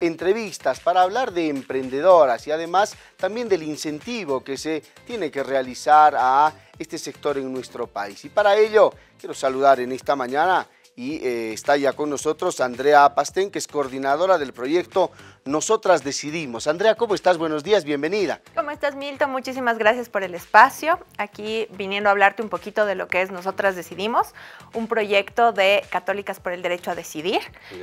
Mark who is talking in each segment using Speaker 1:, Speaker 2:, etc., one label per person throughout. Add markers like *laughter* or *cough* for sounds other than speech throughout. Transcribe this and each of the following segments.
Speaker 1: entrevistas para hablar de emprendedoras y además también del incentivo que se tiene que realizar a este sector en nuestro país. Y para ello quiero saludar en esta mañana y eh, está ya con nosotros Andrea Pastén, que es coordinadora del proyecto Nosotras Decidimos. Andrea, ¿cómo estás? Buenos días, bienvenida.
Speaker 2: ¿Cómo estás, Milton? Muchísimas gracias por el espacio. Aquí viniendo a hablarte un poquito de lo que es Nosotras Decidimos, un proyecto de Católicas por el Derecho a Decidir,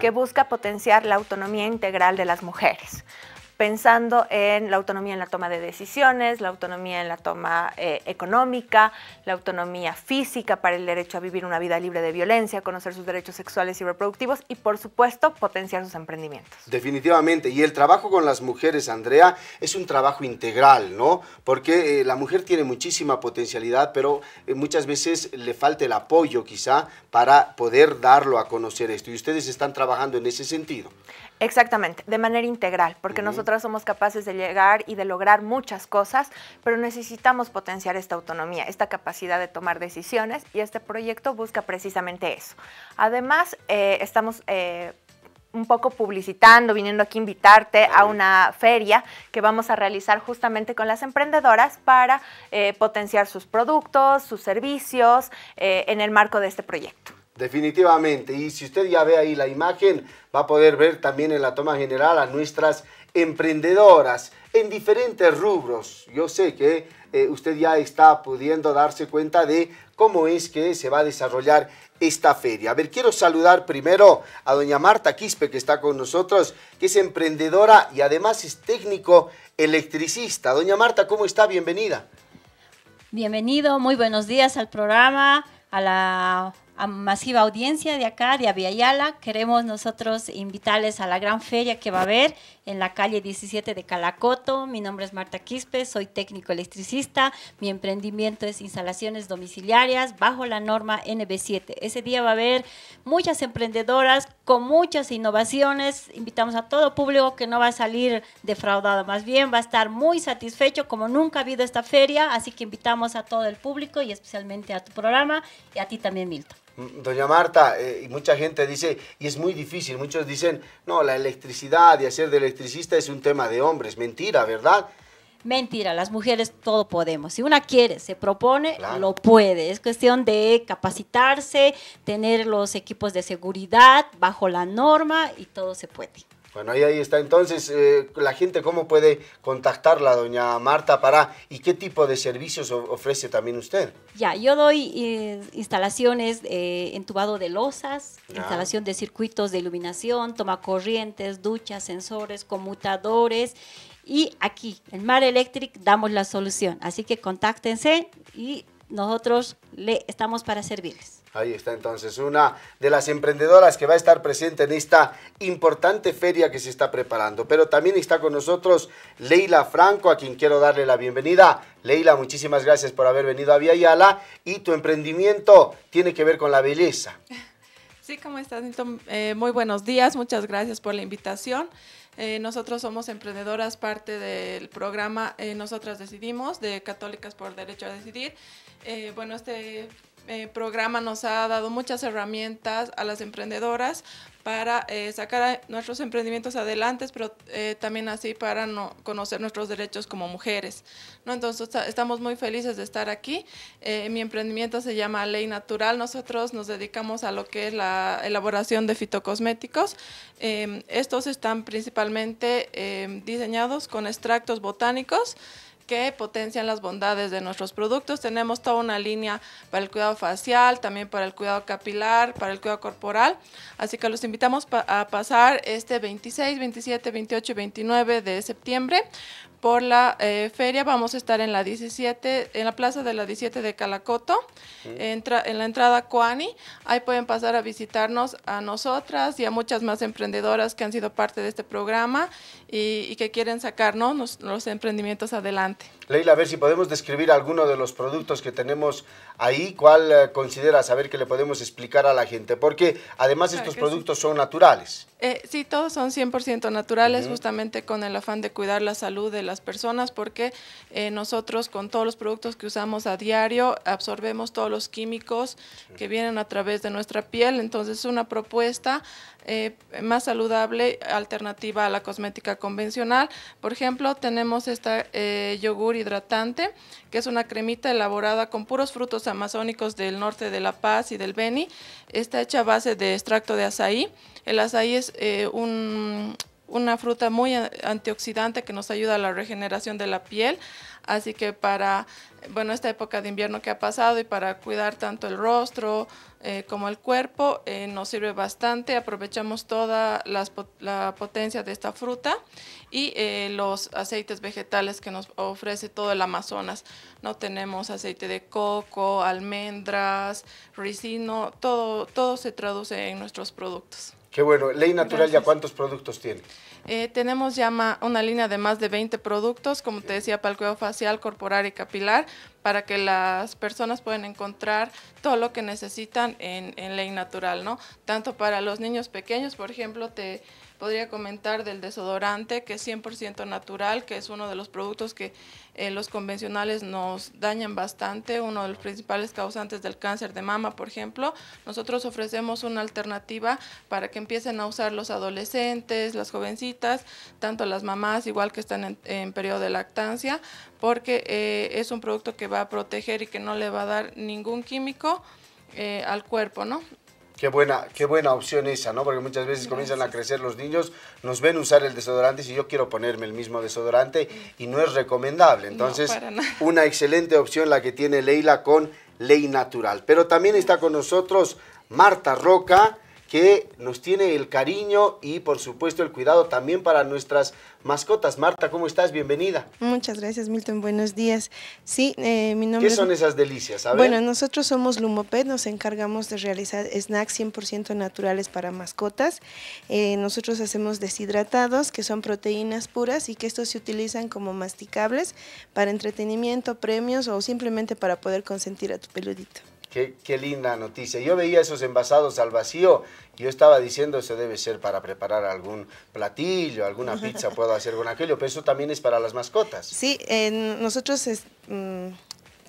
Speaker 2: que busca potenciar la autonomía integral de las mujeres pensando en la autonomía en la toma de decisiones, la autonomía en la toma eh, económica, la autonomía física para el derecho a vivir una vida libre de violencia, conocer sus derechos sexuales y reproductivos y por supuesto potenciar sus emprendimientos.
Speaker 1: Definitivamente, y el trabajo con las mujeres, Andrea, es un trabajo integral, ¿no? Porque eh, la mujer tiene muchísima potencialidad, pero eh, muchas veces le falta el apoyo quizá para poder darlo a conocer esto y ustedes están trabajando en ese sentido.
Speaker 2: Exactamente, de manera integral, porque nosotros nosotras somos capaces de llegar y de lograr muchas cosas, pero necesitamos potenciar esta autonomía, esta capacidad de tomar decisiones y este proyecto busca precisamente eso. Además, eh, estamos... Eh, un poco publicitando, viniendo aquí a invitarte a una feria que vamos a realizar justamente con las emprendedoras para eh, potenciar sus productos, sus servicios en el marco de este proyecto.
Speaker 1: Definitivamente. Y si usted ya ve ahí la imagen, va a poder ver también en la toma general a nuestras emprendedoras en diferentes rubros. Yo sé que eh, usted ya está pudiendo darse cuenta de cómo es que se va a desarrollar esta feria. A ver, quiero saludar primero a doña Marta Quispe, que está con nosotros, que es emprendedora y además es técnico electricista. Doña Marta, ¿cómo está? Bienvenida.
Speaker 3: Bienvenido, muy buenos días al programa, a la a masiva audiencia de acá, de Aviala. Queremos nosotros invitarles a la gran feria que va a haber en la calle 17 de Calacoto. Mi nombre es Marta Quispe, soy técnico electricista. Mi emprendimiento es instalaciones domiciliarias bajo la norma NB7. Ese día va a haber muchas emprendedoras con muchas innovaciones. Invitamos a todo público que no va a salir defraudado, más bien va a estar muy satisfecho como nunca ha habido esta feria. Así que invitamos a todo el público y especialmente a tu programa y a ti también, Milton.
Speaker 1: Doña Marta, eh, y mucha gente dice, y es muy difícil, muchos dicen, no, la electricidad y hacer de electricista es un tema de hombres, mentira, ¿verdad?
Speaker 3: Mentira, las mujeres todo podemos. Si una quiere, se propone, lo puede. Es cuestión de capacitarse, tener los equipos de seguridad bajo la norma y todo se puede.
Speaker 1: Bueno, ahí, está. Entonces, eh, la gente, ¿cómo puede contactarla, doña Marta, para y qué tipo de servicios ofrece también usted?
Speaker 3: Ya, yo doy eh, instalaciones eh, entubado de losas, instalación de circuitos de iluminación, tomacorrientes, duchas, sensores, conmutadores. Y aquí, en Mar Electric, damos la solución. Así que contáctense y nosotros le estamos para servirles.
Speaker 1: Ahí está entonces una de las emprendedoras que va a estar presente en esta importante feria que se está preparando. Pero también está con nosotros Leila Franco, a quien quiero darle la bienvenida. Leila, muchísimas gracias por haber venido a Vía y tu emprendimiento tiene que ver con la belleza.
Speaker 4: Sí, ¿cómo estás, eh, muy buenos días, muchas gracias por la invitación. Eh, nosotros somos emprendedoras, parte del programa eh, Nosotras Decidimos, de Católicas por Derecho a Decidir, eh, bueno, este eh, programa nos ha dado muchas herramientas a las emprendedoras para eh, sacar nuestros emprendimientos adelante, pero también así para no conocer nuestros derechos como mujeres. Entonces estamos muy felices de estar aquí. mi emprendimiento se llama Ley Natural. Nosotros nos dedicamos a lo que es la elaboración de fitocosméticos. Em, estos están principalmente em, diseñados con extractos botánicos que potencian las bondades de nuestros productos. Tenemos toda una línea para el cuidado facial, también para el cuidado capilar, para el cuidado corporal. Así que los invitamos a pasar este 26, 27, 28 y 29 de septiembre por la eh, feria. Vamos a estar en la 17, en la plaza de la 17 de Calacoto, en la entrada Coani. Ahí pueden pasar a visitarnos a nosotras y a muchas más emprendedoras que han sido parte de este programa y, que quieren sacarnos los, emprendimientos adelante.
Speaker 1: Leila, a ver si podemos describir alguno de los productos que tenemos ahí. ¿Cuál considera eh, consideras? A que le podemos explicar a la gente. Porque además estos productos son naturales.
Speaker 4: Eh, sí, todos son 100% naturales, justamente con el afán de cuidar la salud de la personas porque eh, nosotros con todos los productos que usamos a diario absorbemos todos los químicos que vienen a través de nuestra piel. Entonces es una propuesta eh, más saludable, alternativa a la cosmética convencional. Por ejemplo, tenemos esta eh, yogur hidratante, que es una cremita elaborada con puros frutos amazónicos del norte de La Paz y del Beni. Está hecha a base de extracto de azaí. El azaí es un una fruta muy antioxidante que nos ayuda a la regeneración de la piel. Así que para, bueno, esta época de invierno que ha pasado y para cuidar tanto el rostro eh, como el cuerpo, eh, nos sirve bastante. Aprovechamos toda la potencia de esta fruta y eh, los aceites vegetales que nos ofrece todo el Amazonas. No tenemos aceite de coco, almendras, ricino, todo, todo se traduce en nuestros productos.
Speaker 1: Qué bueno. Ley Natural, ¿ya cuántos productos tiene?
Speaker 4: Eh, tenemos ya una línea de más de 20 productos, como te decía, para el cuidado facial, corporal y capilar, para que las personas puedan encontrar todo lo que necesitan en Ley Natural, ¿no? Tanto para los niños pequeños, por ejemplo, te podría comentar del desodorante, que es 100% natural, que es uno de los productos que eh, los convencionales nos dañan bastante, uno de los principales causantes del cáncer de mama, por ejemplo. Nosotros ofrecemos una alternativa para que empiecen a usar los adolescentes, las jovencitas, tanto las mamás, igual que están en, periodo de lactancia, porque eh, es un producto que va a proteger y que no le va a dar ningún químico eh, al cuerpo, ¿no?
Speaker 1: Qué buena, qué buena opción esa, ¿no? Porque muchas veces comienzan a crecer los niños, nos ven usar el desodorante y si yo quiero ponerme el mismo desodorante mm. y no es recomendable. Entonces, *laughs* una excelente opción la que tiene Leila con Ley Natural. Pero también está con nosotros Marta Roca, que nos tiene el cariño y por supuesto el cuidado también para nuestras mascotas. Marta, ¿cómo estás? Bienvenida.
Speaker 5: Muchas gracias, Milton. Buenos días. Sí, eh, mi nombre ¿Qué son esas
Speaker 1: delicias? A ver. Bueno,
Speaker 5: nosotros somos Lumoped, nos encargamos de realizar snacks 100% naturales para mascotas. Eh, nosotros hacemos deshidratados, que son proteínas puras y que estos se utilizan como masticables para entretenimiento, premios o simplemente para poder consentir a tu peludito.
Speaker 1: Qué, linda noticia. Yo veía esos envasados al vacío yo estaba diciendo, eso debe ser para preparar algún platillo, alguna pizza puedo hacer con aquello, pero eso también es para las mascotas.
Speaker 5: Sí, nosotros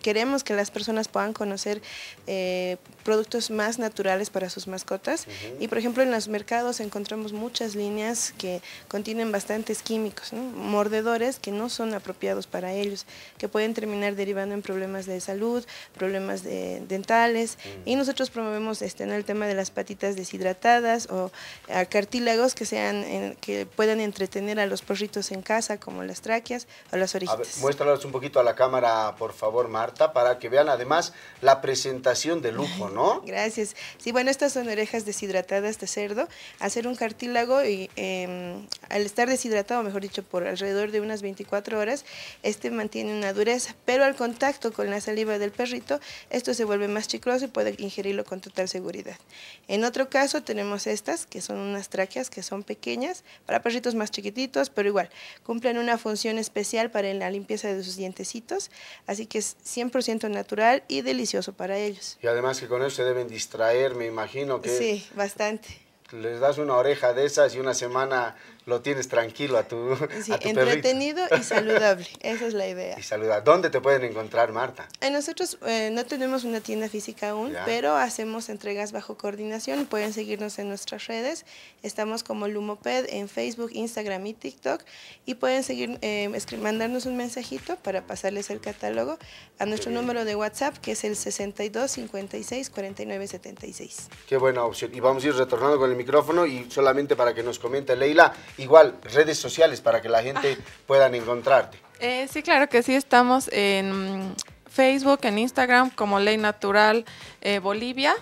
Speaker 5: queremos que las personas puedan conocer eh, productos más naturales para sus mascotas. Y por ejemplo en los mercados encontramos muchas líneas que contienen bastantes químicos, mordedores que no son apropiados para ellos, que pueden terminar derivando en problemas de salud, problemas dentales. Mm. Y nosotros promovemos este, en el tema de las patitas deshidratadas o cartílagos que, sean, que puedan entretener a los perritos en casa, como las tráqueas o las orejitas.
Speaker 1: Muéstralos un poquito a la cámara, por favor, Mar para que vean además la presentación de lujo, ¿no?
Speaker 5: Gracias. Sí, bueno, estas son orejas deshidratadas de cerdo. Hacer un cartílago y em, al estar deshidratado, mejor dicho, por alrededor de unas 24 horas, este mantiene una dureza, pero al contacto con la saliva del perrito, esto se vuelve más chicloso y puede ingerirlo con total seguridad. En otro caso tenemos estas, que son unas tráqueas que son pequeñas, para perritos más chiquititos, pero igual, cumplen una función especial para la limpieza de sus dientecitos, así que es... 100% natural y delicioso para ellos.
Speaker 1: Y además que con eso se deben distraer, me imagino que... Sí, bastante. Les das una oreja de esas y una semana lo tienes tranquilo a tu, *laughs* entretenido y *laughs* saludable,
Speaker 5: esa es la idea. Y
Speaker 1: saludable. ¿Dónde te pueden encontrar, Marta?
Speaker 5: Eh, nosotros eh, no tenemos una tienda física aún, pero hacemos entregas bajo coordinación. Pueden seguirnos en nuestras redes. Estamos como Lumoped en Facebook, Instagram y TikTok. Y pueden seguir eh, mandarnos un mensajito para pasarles el catálogo a nuestro número de WhatsApp, que es el 62 56 49 76.
Speaker 1: Qué buena opción. Y vamos a ir retornando con el micrófono y solamente para que nos comente Leila, Igual, redes sociales para que la gente pueda ah. puedan encontrarte.
Speaker 4: Eh, sí, claro que sí, estamos en Facebook, en Instagram como Ley Natural eh, Bolivia.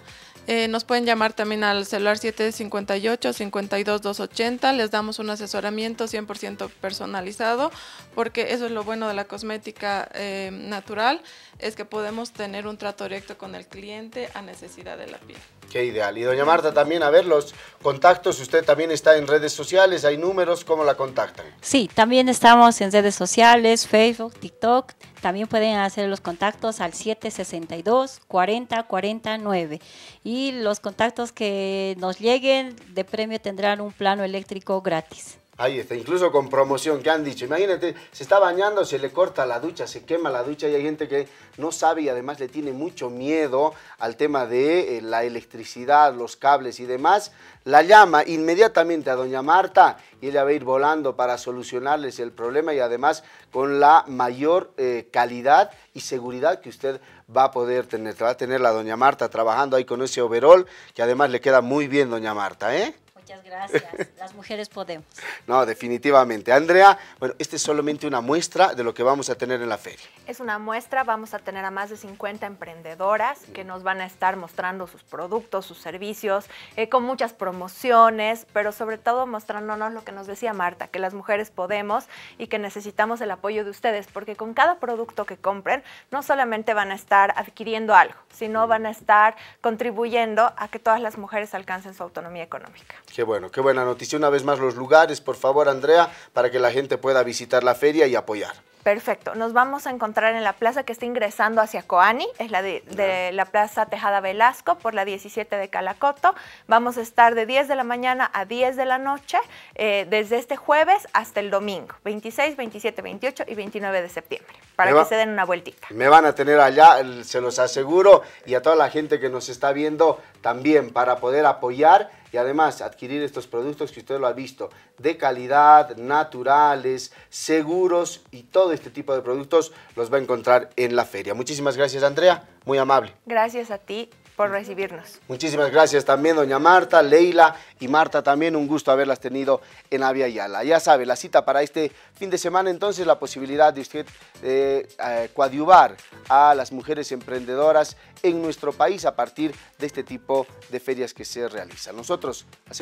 Speaker 4: Eh, nos pueden llamar también al celular 758-52280. Les damos un asesoramiento 100% personalizado, porque eso es lo bueno de la cosmética natural, es que podemos tener un trato directo con el cliente a necesidad de la piel.
Speaker 1: Qué ideal. Y doña Marta también, a ver los contactos, usted también está en redes sociales, hay números, ¿cómo la
Speaker 3: contactan? Sí, también estamos en redes sociales, Facebook, TikTok, también pueden hacer los contactos al 762 4049 y los contactos que nos lleguen de premio tendrán un plano eléctrico gratis.
Speaker 1: Ahí está, incluso con promoción que han dicho. Imagínate, se está bañando, se le corta la ducha, se quema la ducha y hay gente que no sabe y además le tiene mucho miedo al tema de eh, la electricidad, los cables y demás. La llama inmediatamente a doña Marta y ella va a ir volando para solucionarles el problema y además con la mayor eh, calidad y seguridad que usted va a poder tener. Va a tener la doña Marta trabajando ahí con ese overol que además le queda muy bien doña Marta, ¿eh? Muchas gracias.
Speaker 3: *laughs* Las mujeres podemos.
Speaker 1: No, definitivamente. Andrea, bueno, esta es solamente una muestra de lo que vamos a tener en la feria.
Speaker 3: Es una muestra,
Speaker 2: vamos a tener a más de 50 emprendedoras que nos van a estar mostrando sus productos, sus servicios, eh, con muchas promociones, pero sobre todo mostrándonos lo que nos decía Marta, que las mujeres podemos y que necesitamos el apoyo de ustedes, porque con cada producto que compren, no solamente van a estar adquiriendo algo, sino mm. van a estar contribuyendo a que todas las mujeres alcancen su autonomía económica.
Speaker 1: Qué bueno, qué buena noticia. Una vez más los lugares, por favor, Andrea, para que la gente pueda visitar la feria y apoyar.
Speaker 2: Perfecto, nos vamos a encontrar en la plaza que está ingresando hacia Coani, es la de, la plaza Tejada Velasco por la 17 de Calacoto. Vamos a estar de 10 de la mañana a 10 de la noche, eh, desde este jueves hasta el domingo, 26, 27, 28 y 29 de septiembre, para que se den una vueltita. Me
Speaker 1: van a tener allá, se los aseguro, y a toda la gente que nos está viendo también, para poder apoyar y además adquirir estos productos que usted lo ha visto, de calidad, naturales, seguros y todo este tipo de productos los va a encontrar en la feria. Muchísimas gracias Andrea, muy amable.
Speaker 2: Gracias a ti por recibirnos.
Speaker 1: Muchísimas gracias también, doña Marta, Leila y Marta también. Un gusto haberlas tenido en Avia Yala. Ya sabe, la cita para este fin de semana, entonces, la posibilidad de usted eh, eh, coadyuvar a las mujeres emprendedoras en nuestro país a partir de este tipo de ferias que se realizan. Nosotros hacemos